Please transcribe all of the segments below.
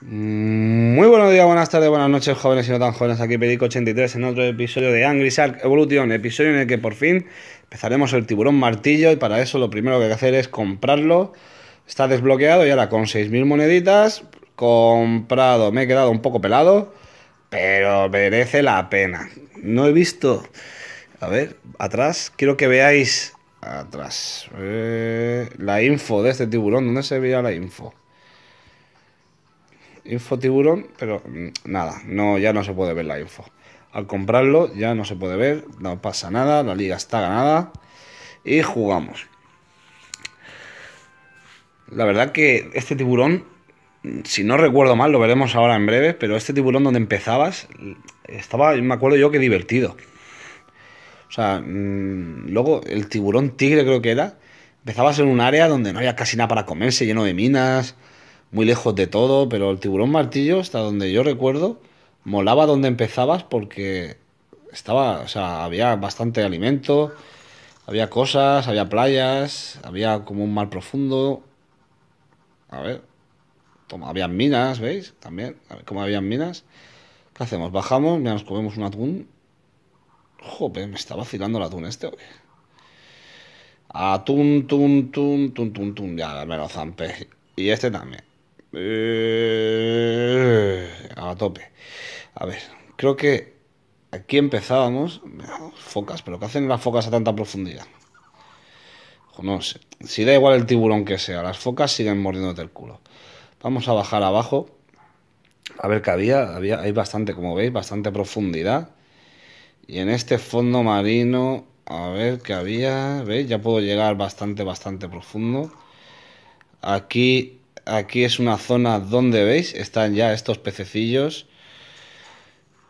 Muy buenos días, buenas tardes, buenas noches, jóvenes y no tan jóvenes. Aquí Pedico83 en otro episodio de Angry Shark Evolution, episodio en el que por fin empezaremos el tiburón martillo. Y para eso lo primero que hay que hacer es comprarlo. Está desbloqueado y ahora con 6.000 moneditas. Comprado, me he quedado un poco pelado, pero merece la pena. No he visto. A ver, atrás, quiero que veáis. Atrás. Eh, la info de este tiburón, ¿dónde se veía la info? info tiburón, pero mm, nada, no, ya no se puede ver la info. Al comprarlo ya no se puede ver, no pasa nada, la liga está ganada y jugamos. La verdad que este tiburón, mm, si no recuerdo mal, lo veremos ahora en breve, pero este tiburón donde empezabas mm, estaba, me acuerdo yo que divertido. O sea, luego el tiburón tigre creo que era, empezabas en un área donde no había casi nada para comerse, lleno de minas muy lejos de todo, pero el tiburón martillo, hasta donde yo recuerdo, molaba donde empezabas porque estaba, o sea, había bastante alimento, había cosas, había playas, había como un mar profundo. A ver, toma, había minas, ¿veis? También, a ver, como había minas. ¿Qué hacemos? Bajamos, nos comemos un atún. Joder, me estaba vacilando el atún este, hoy Atún, ah, tun, tun, tun, tun, ya me lo zampé. Y este también. Eh, a tope. A ver, creo que aquí empezábamos. Focas, pero ¿qué hacen las focas a tanta profundidad? No sé. Si da igual el tiburón que sea, las focas siguen mordiéndote el culo. Vamos a bajar abajo. A ver qué había. había hay bastante, como veis, bastante profundidad. Y en este fondo marino, a ver qué había. ¿Veis? Ya puedo llegar bastante, bastante profundo. Aquí Aquí es una zona donde veis, están ya estos pececillos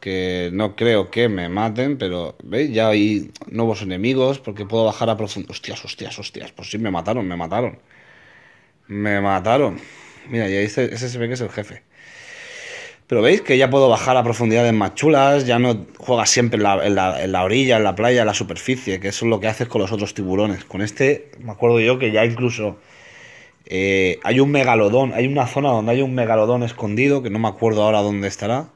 que no creo que me maten, pero veis, ya hay nuevos enemigos porque puedo bajar a profundidad Hostias, hostias, hostias, Por pues si me mataron, me mataron. Me mataron. Mira, y ahí ese se ve que es el jefe. Pero veis que ya puedo bajar a profundidades más chulas, ya no juegas siempre en la, en la, orilla, en la playa, en la superficie, que eso es lo que haces con los otros tiburones. Con este, me acuerdo yo que ya incluso eh, hay un megalodón, hay una zona donde hay un megalodón escondido, que no me acuerdo ahora dónde estará.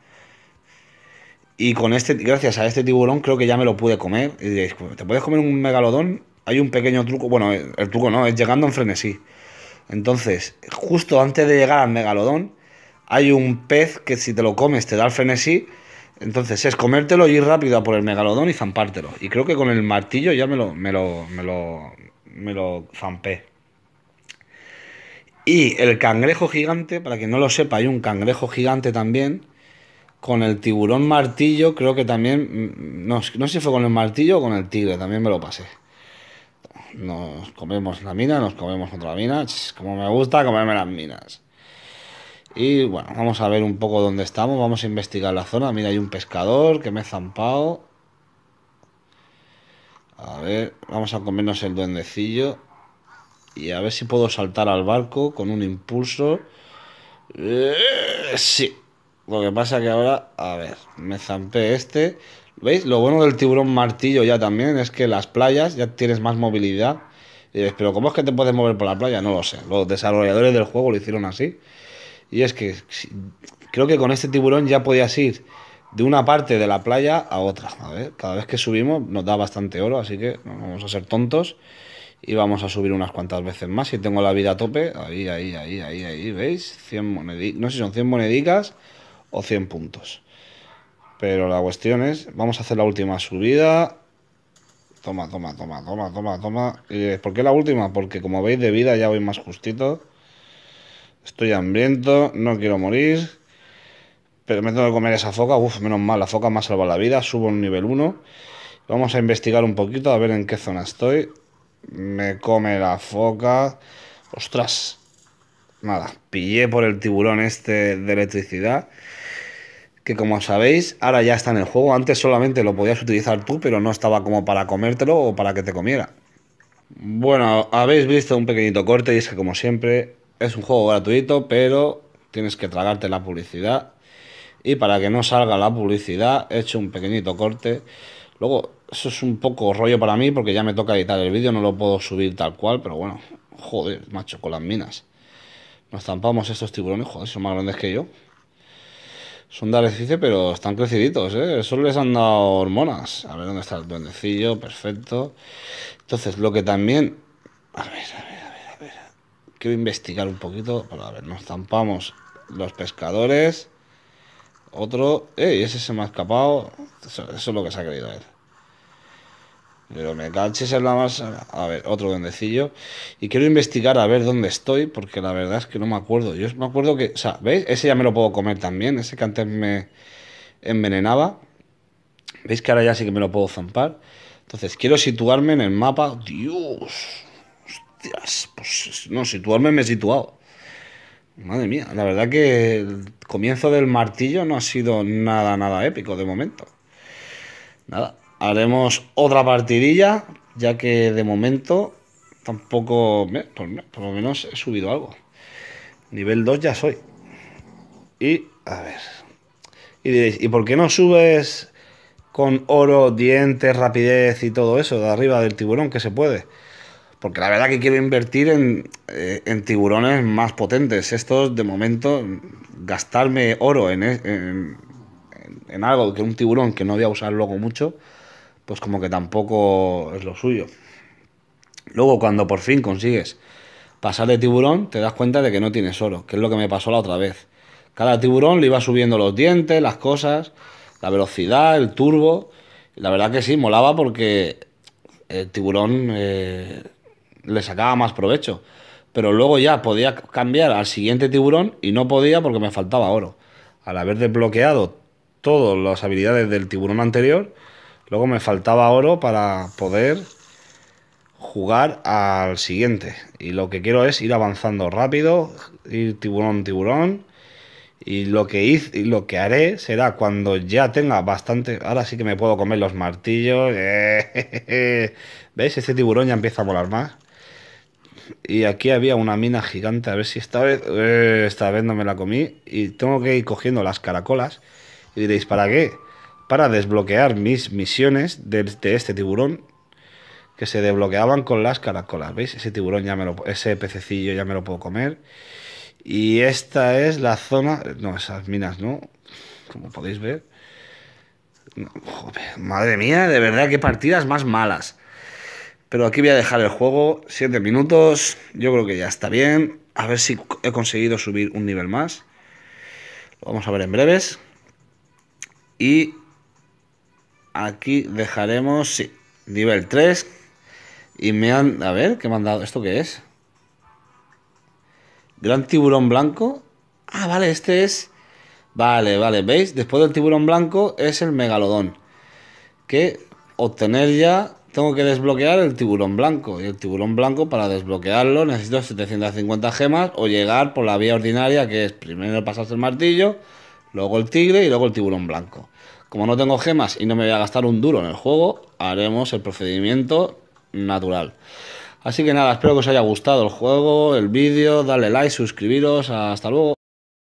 Y con este, gracias a este tiburón creo que ya me lo pude comer. Y diréis, pues, ¿te puedes comer un megalodón? Hay un pequeño truco, bueno, eh, el truco no, es llegando en frenesí. Entonces, justo antes de llegar al megalodón, hay un pez que si te lo comes te da el frenesí. Entonces es comértelo y ir rápido a por el megalodón y zampártelo. Y creo que con el martillo ya me lo, me lo, me lo zampé. Y el cangrejo gigante, para quien no lo sepa, hay un cangrejo gigante también. Con el tiburón martillo, creo que también. Mm, no, sé si fue con el martillo o con el tigre, también me lo pasé. Nos comemos la mina, nos comemos otra mina. Como me gusta comerme las minas. Y bueno, vamos a ver un poco dónde estamos. Vamos a investigar la zona. Mira, hay un pescador que me he zampado. A ver, vamos a comernos el duendecillo. Y a ver si puedo saltar al barco con un impulso. Eh, sí. Lo que pasa que ahora, a ver, me zampé este. ¿Veis? Lo bueno del tiburón martillo ya también es que las playas ya tienes más movilidad. pero ¿cómo es que te puedes mover por la playa? No lo sé. Los desarrolladores del juego lo hicieron así. Y es que creo que con este tiburón ya podías ir de una parte de la playa a otra. A ver, cada vez que subimos nos da bastante oro, así que no vamos a ser tontos y vamos a subir unas cuantas veces más. Si tengo la vida a tope, ahí, ahí, ahí, ahí, ahí, ¿veis? 100 no sé si son 100 monedicas o 100 puntos. Pero la cuestión es, vamos a hacer la última subida. Toma, toma, toma, toma, toma, toma. ¿Y ¿Por qué la última? Porque como veis de vida ya voy más justito. Estoy hambriento, no quiero morir. Pero me tengo que comer esa foca. Uf, menos mal, la foca me ha salvado la vida. Subo un nivel 1. Vamos a investigar un poquito a ver en qué zona estoy. Me come la foca. Ostras. Nada, pillé por el tiburón este de electricidad. Que como sabéis, ahora ya está en el juego. Antes solamente lo podías utilizar tú, pero no estaba como para comértelo o para que te comiera. Bueno, habéis visto un pequeñito corte y es que como siempre es un juego gratuito, pero tienes que tragarte la publicidad. Y para que no salga la publicidad, he hecho un pequeñito corte. Luego eso es un poco rollo para mí porque ya me toca editar el vídeo, no lo puedo subir tal cual, pero bueno, joder, macho, con las minas. Nos zampamos estos tiburones, joder, son más grandes que yo. Son de arrecife, pero están creciditos, ¿eh? Solo les han dado hormonas. A ver dónde está el duendecillo, perfecto. Entonces, lo que también... A ver, a ver, a ver, a ver. Quiero investigar un poquito. para a ver, nos zampamos los pescadores. Otro... eh Ese se me ha escapado. Eso, es lo que se ha creído él. Pero me caches en la masa. A ver, otro dondecillo. Y quiero investigar a ver dónde estoy, porque la verdad es que no me acuerdo. Yo me acuerdo que. O sea, ¿veis? Ese ya me lo puedo comer también. Ese que antes me envenenaba. ¿Veis que ahora ya sí que me lo puedo zampar? Entonces, quiero situarme en el mapa. ¡Dios! ¡Hostias! Pues no, situarme me he situado. Madre mía, la verdad que el comienzo del martillo no ha sido nada, nada épico de momento. Nada haremos otra partidilla, ya que de momento tampoco, por, lo menos he subido algo. Nivel 2 ya soy. Y, a ver. Y diréis, ¿y por qué no subes con oro, dientes, rapidez y todo eso de arriba del tiburón que se puede? Porque la verdad que quiero invertir en, eh, tiburones más potentes. Estos, de momento, gastarme oro e, en algo que un tiburón que no voy a usar luego mucho, pues como que tampoco es lo suyo. Luego cuando por fin consigues pasar de tiburón, te das cuenta de que no tienes oro, que es lo que me pasó la otra vez. Cada tiburón le iba subiendo los dientes, las cosas, la velocidad, el turbo. La verdad que sí, molaba porque el tiburón eh, le sacaba más provecho. Pero luego ya podía cambiar al siguiente tiburón y no podía porque me faltaba oro. Al haber desbloqueado todas las habilidades del tiburón anterior, Luego me faltaba oro para poder jugar al siguiente. Y lo que quiero es ir avanzando rápido, ir tiburón, tiburón. Y lo que hice, y lo que haré será cuando ya tenga bastante. Ahora sí que me puedo comer los martillos. ¿Veis? Este tiburón ya empieza a volar más. Y aquí había una mina gigante. A ver si esta vez. Eh, esta vez no me la comí. Y tengo que ir cogiendo las caracolas. Y diréis, ¿para qué? para desbloquear mis misiones de, este tiburón que se desbloqueaban con las caracolas. ¿Veis? Ese tiburón ya me lo. Ese pececillo ya me lo puedo comer. Y esta es la zona. No, esas minas no. Como podéis ver. madre mía, de verdad, qué partidas más malas. Pero aquí voy a dejar el juego. Siete minutos. Yo creo que ya está bien. A ver si he conseguido subir un nivel más. Lo vamos a ver en breves. Y Aquí dejaremos nivel 3. Y me han... A ver, ¿qué me han dado? ¿Esto qué es? Gran tiburón blanco. Ah, vale, este es... Vale, vale, ¿veis? Después del tiburón blanco es el megalodón. Que obtener ya... Tengo que desbloquear el tiburón blanco. Y el tiburón blanco, para desbloquearlo, necesito 750 gemas o llegar por la vía ordinaria, que es primero pasarse el martillo, luego el tigre y luego el tiburón blanco. Como no tengo gemas y no me voy a gastar un duro en el juego, haremos el procedimiento natural. Así que nada, espero que os haya gustado el juego, el vídeo, dale like, suscribiros, hasta luego.